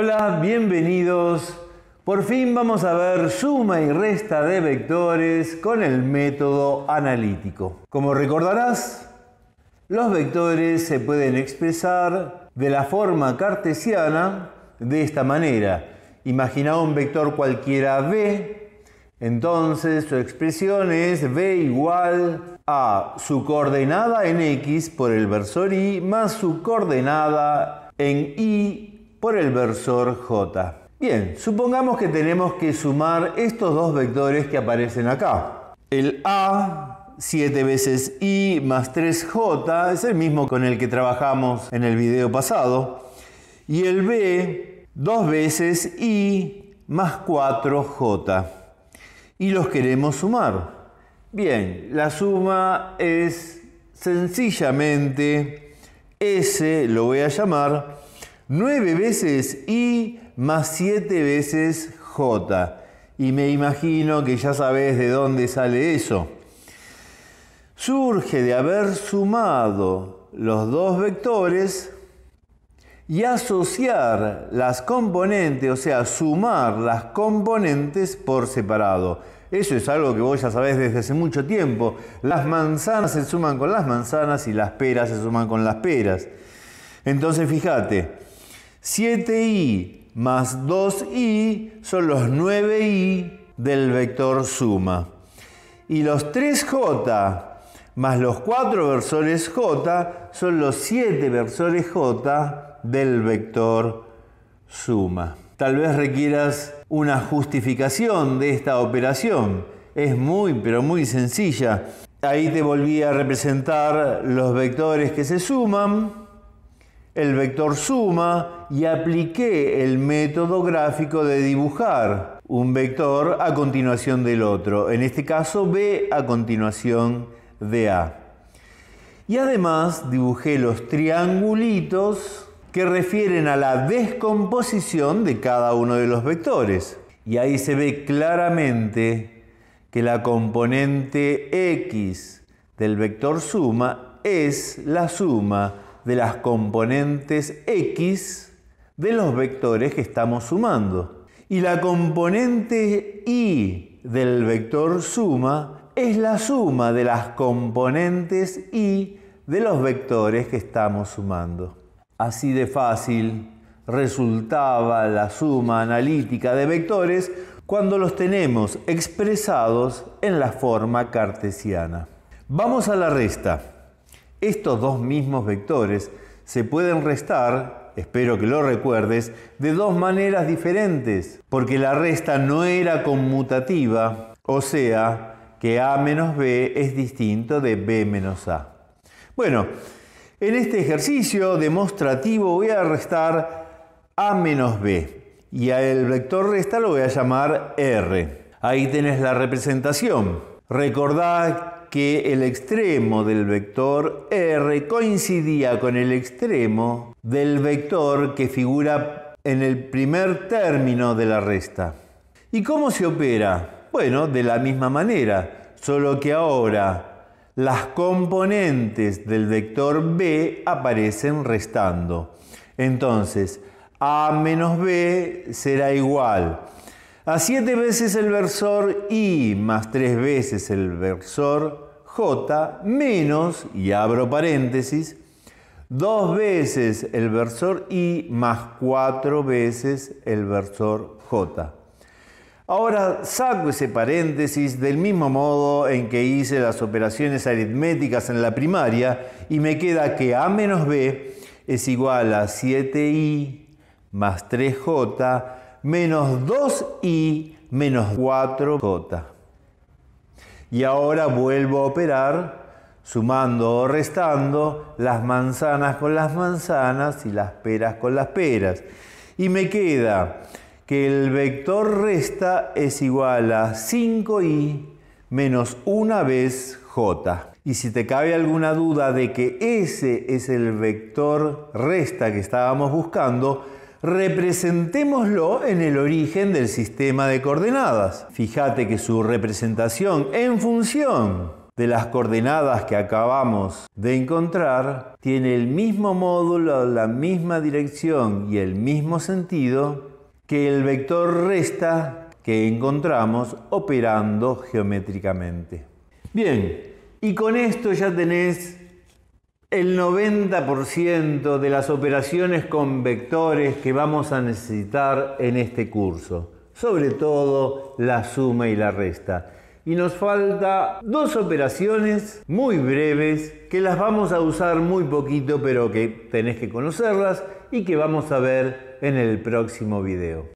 Hola, bienvenidos. Por fin vamos a ver suma y resta de vectores con el método analítico. Como recordarás, los vectores se pueden expresar de la forma cartesiana de esta manera. Imagina un vector cualquiera B, entonces su expresión es B igual a su coordenada en X por el versor Y más su coordenada en Y por el versor J. Bien, supongamos que tenemos que sumar estos dos vectores que aparecen acá. El A, 7 veces I más 3J, es el mismo con el que trabajamos en el video pasado. Y el B, 2 veces I más 4J. Y los queremos sumar. Bien, la suma es sencillamente S, lo voy a llamar, 9 veces I más 7 veces J. Y me imagino que ya sabés de dónde sale eso. Surge de haber sumado los dos vectores y asociar las componentes, o sea, sumar las componentes por separado. Eso es algo que vos ya sabés desde hace mucho tiempo. Las manzanas se suman con las manzanas y las peras se suman con las peras. Entonces, fíjate, 7i más 2i son los 9i del vector suma. Y los 3j más los 4 versores j son los 7 versores j del vector suma. Tal vez requieras una justificación de esta operación. Es muy, pero muy sencilla. Ahí te volví a representar los vectores que se suman el vector suma y apliqué el método gráfico de dibujar un vector a continuación del otro, en este caso B a continuación de A. Y además dibujé los triangulitos que refieren a la descomposición de cada uno de los vectores. Y ahí se ve claramente que la componente x del vector suma es la suma de las componentes x de los vectores que estamos sumando. Y la componente y del vector suma es la suma de las componentes y de los vectores que estamos sumando. Así de fácil resultaba la suma analítica de vectores cuando los tenemos expresados en la forma cartesiana. Vamos a la resta. Estos dos mismos vectores se pueden restar, espero que lo recuerdes, de dos maneras diferentes, porque la resta no era conmutativa, o sea, que a menos b es distinto de b menos a. Bueno, en este ejercicio demostrativo voy a restar a menos b y al vector resta lo voy a llamar r. Ahí tenés la representación. Recordad que el extremo del vector R coincidía con el extremo del vector que figura en el primer término de la resta. ¿Y cómo se opera? Bueno, de la misma manera, solo que ahora las componentes del vector B aparecen restando. Entonces, A menos B será igual a siete veces el versor I más tres veces el versor J menos, y abro paréntesis, dos veces el versor I más cuatro veces el versor J. Ahora saco ese paréntesis del mismo modo en que hice las operaciones aritméticas en la primaria y me queda que A menos B es igual a 7i más 3j menos 2i menos 4j. Y ahora vuelvo a operar sumando o restando las manzanas con las manzanas y las peras con las peras. Y me queda que el vector resta es igual a 5i menos una vez j. Y si te cabe alguna duda de que ese es el vector resta que estábamos buscando, representémoslo en el origen del sistema de coordenadas. Fíjate que su representación en función de las coordenadas que acabamos de encontrar tiene el mismo módulo, la misma dirección y el mismo sentido que el vector resta que encontramos operando geométricamente. Bien, y con esto ya tenés el 90% de las operaciones con vectores que vamos a necesitar en este curso, sobre todo la suma y la resta. Y nos falta dos operaciones muy breves que las vamos a usar muy poquito, pero que tenés que conocerlas y que vamos a ver en el próximo video.